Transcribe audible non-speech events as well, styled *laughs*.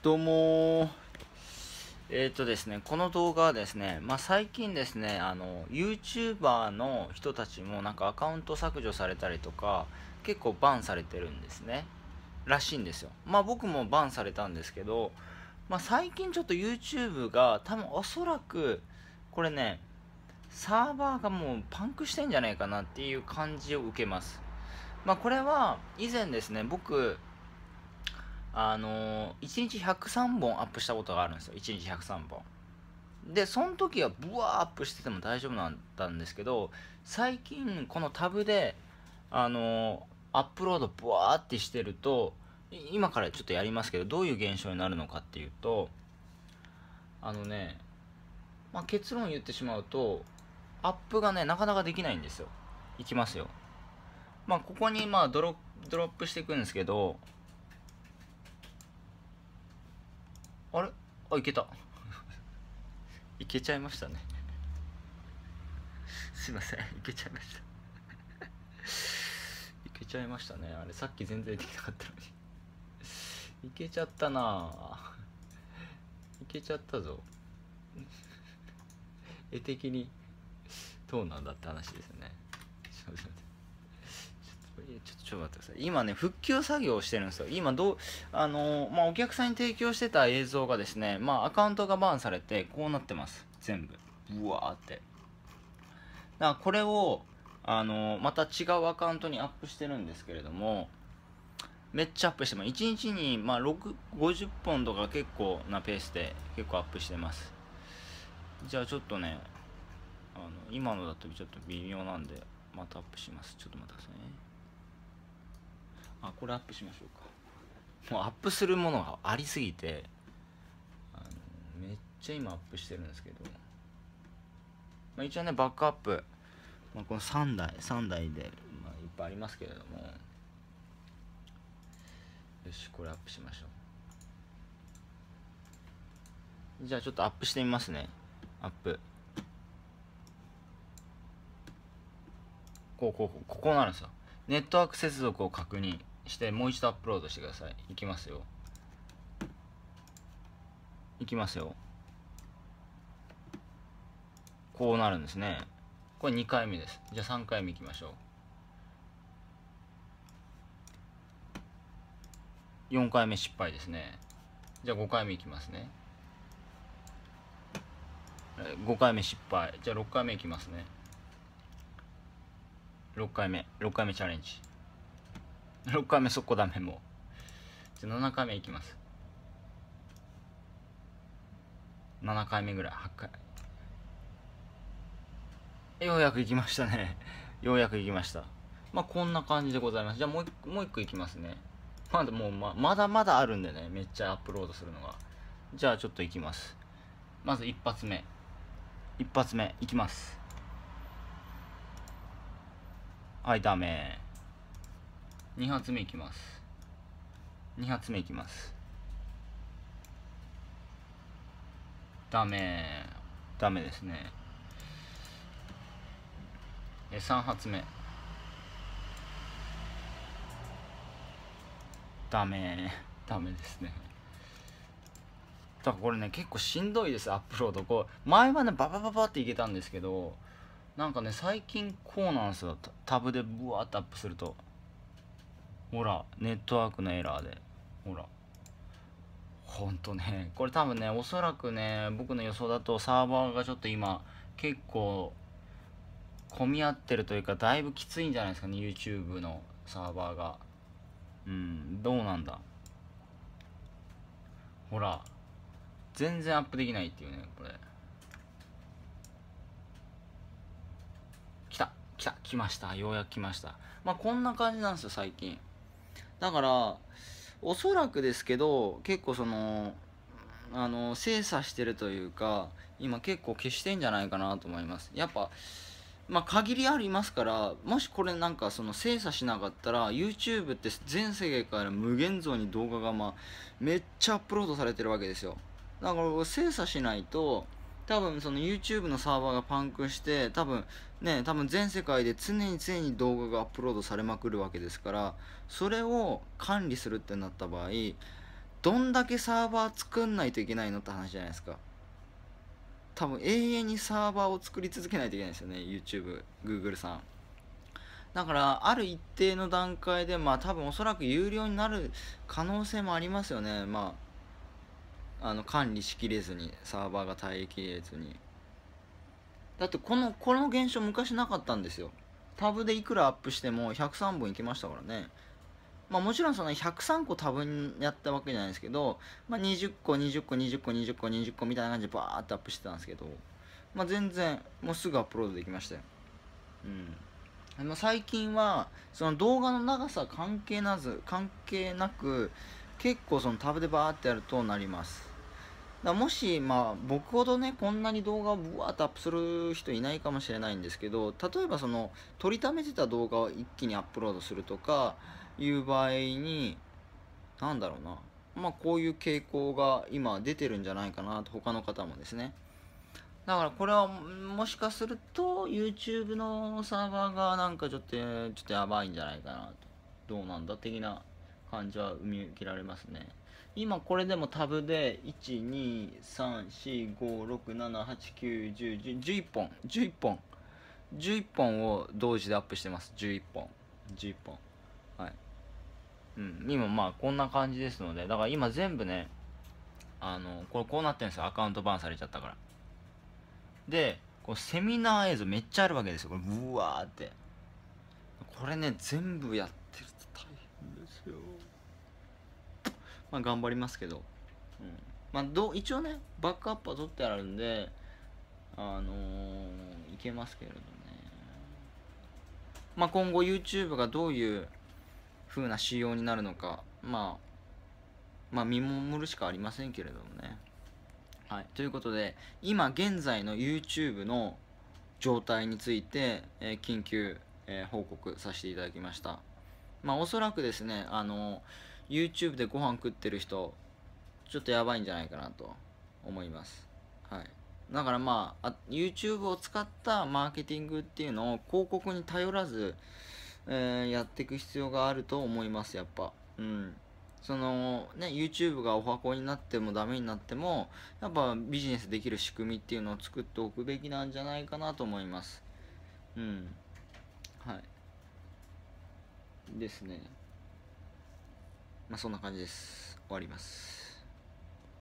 どうもえっ、ー、とですね、この動画はですね、まあ、最近ですね、あの、YouTuber の人たちもなんかアカウント削除されたりとか、結構バンされてるんですね。らしいんですよ。まあ僕もバンされたんですけど、まあ最近ちょっと YouTube が多分おそらく、これね、サーバーがもうパンクしてんじゃないかなっていう感じを受けます。まあこれは以前ですね、僕、あの1日103本アップしたことがあるんですよ1日103本でその時はブワーアップしてても大丈夫だったんですけど最近このタブであのアップロードブワーってしてると今からちょっとやりますけどどういう現象になるのかっていうとあのね、まあ、結論言ってしまうとアップがねなかなかできないんですよいきますよまあここにまあドロドロップしていくんですけどあれあいけた *laughs* いけちゃいましたね *laughs* すいませんいけちゃいました *laughs* いけちゃいましたねあれさっき全然できなかったのにいけちゃったないけちゃったぞ絵的にどうなんだって話ですねちょっとちょっと待ってください今ね復旧作業をしてるんですよ今どうあのー、まあ、お客さんに提供してた映像がですねまあアカウントがバーンされてこうなってます全部うわーってだからこれをあのー、また違うアカウントにアップしてるんですけれどもめっちゃアップしてます1日にまあ50本とか結構なペースで結構アップしてますじゃあちょっとねあの今のだとちょっと微妙なんでまたアップしますちょっと待ってくださいねあこれアップしましょうかもうアップするものがありすぎてあのめっちゃ今アップしてるんですけど、まあ、一応ねバックアップ、まあ、この3台3台で、まあ、いっぱいありますけれどもよしこれアップしましょうじゃあちょっとアップしてみますねアップこうこうこうここなんですよネットワーク接続を確認してもう一度アップロードしてくださいいきますよいきますよこうなるんですねこれ2回目ですじゃあ3回目いきましょう4回目失敗ですねじゃあ5回目いきますね5回目失敗じゃあ6回目いきますね6回目6回目チャレンジ6回目そこダメもうじゃ7回目いきます7回目ぐらい8回ようやくいきましたねようやくいきましたまあこんな感じでございますじゃあもう1もう個いきますねまだもうままだまだあるんでねめっちゃアップロードするのがじゃあちょっといきますまず1発目1発目いきますはいダメ2発目いきます2発目いきますダメダメですねえ3発目ダメダメですねだからこれね結構しんどいですアップロードこう前はねババババっていけたんですけどなんかね最近こうなんですよタブでブワーッとアップするとほらネットワークのエラーでほらほんとねこれ多分ねおそらくね僕の予想だとサーバーがちょっと今結構混み合ってるというかだいぶきついんじゃないですかね YouTube のサーバーがうんどうなんだほら全然アップできないっていうねこれ来た来た来ましたようやく来ましたまあこんな感じなんですよ最近だからおそらくですけど結構そのあの精査してるというか今結構消してんじゃないかなと思いますやっぱまあ限りありますからもしこれなんかその精査しなかったら YouTube って全世界から無限像に動画がまあめっちゃアップロードされてるわけですよだから精査しないと多分その YouTube のサーバーがパンクして多分ね多分全世界で常に常に動画がアップロードされまくるわけですからそれを管理するってなった場合どんだけサーバー作んないといけないのって話じゃないですか多分永遠にサーバーを作り続けないといけないですよね YouTubeGoogle さんだからある一定の段階でまあ多分おそらく有料になる可能性もありますよねまああの管理しきれずにサーバーが耐えきれずにだってこのこの現象昔なかったんですよタブでいくらアップしても103本いきましたからねまあもちろんその103個タブにやったわけじゃないですけど、まあ、20個20個20個20個20個みたいな感じでバーってアップしてたんですけど、まあ、全然もうすぐアップロードできましたようん最近はその動画の長さ関係なず関係なく結構そのタブでバーってやるとなりますだもし、まあ、僕ほどね、こんなに動画をブワーッとアップする人いないかもしれないんですけど、例えばその、撮りためてた動画を一気にアップロードするとか、いう場合に、なんだろうな。まあ、こういう傾向が今出てるんじゃないかなと、他の方もですね。だからこれはもしかすると YouTube のサーバーがなんかちょっと、ちょっとやばいんじゃないかなと。どうなんだ的な感じは見受けられますね。今これでもタブで1234567891011本11本11本を同時でアップしてます11本11本はいうん今まあこんな感じですのでだから今全部ねあのこれこうなってるんですよアカウントバンされちゃったからでこセミナー映像めっちゃあるわけですよこれうわーってこれね全部やっまあ、頑張りますけど、うんまあど、一応ねバックアップは取ってあるんであのー、いけますけれどね、まあ、今後 YouTube がどういう風な仕様になるのか、まあ、まあ見守るしかありませんけれどもねはいということで今現在の YouTube の状態について、えー、緊急、えー、報告させていただきましたまあおそらくですねあのー YouTube でご飯食ってる人ちょっとやばいんじゃないかなと思いますはいだからまあ YouTube を使ったマーケティングっていうのを広告に頼らず、えー、やっていく必要があると思いますやっぱうんそのね YouTube がお箱になってもダメになってもやっぱビジネスできる仕組みっていうのを作っておくべきなんじゃないかなと思いますうんはいですねまあ、そんな感じです。終わります。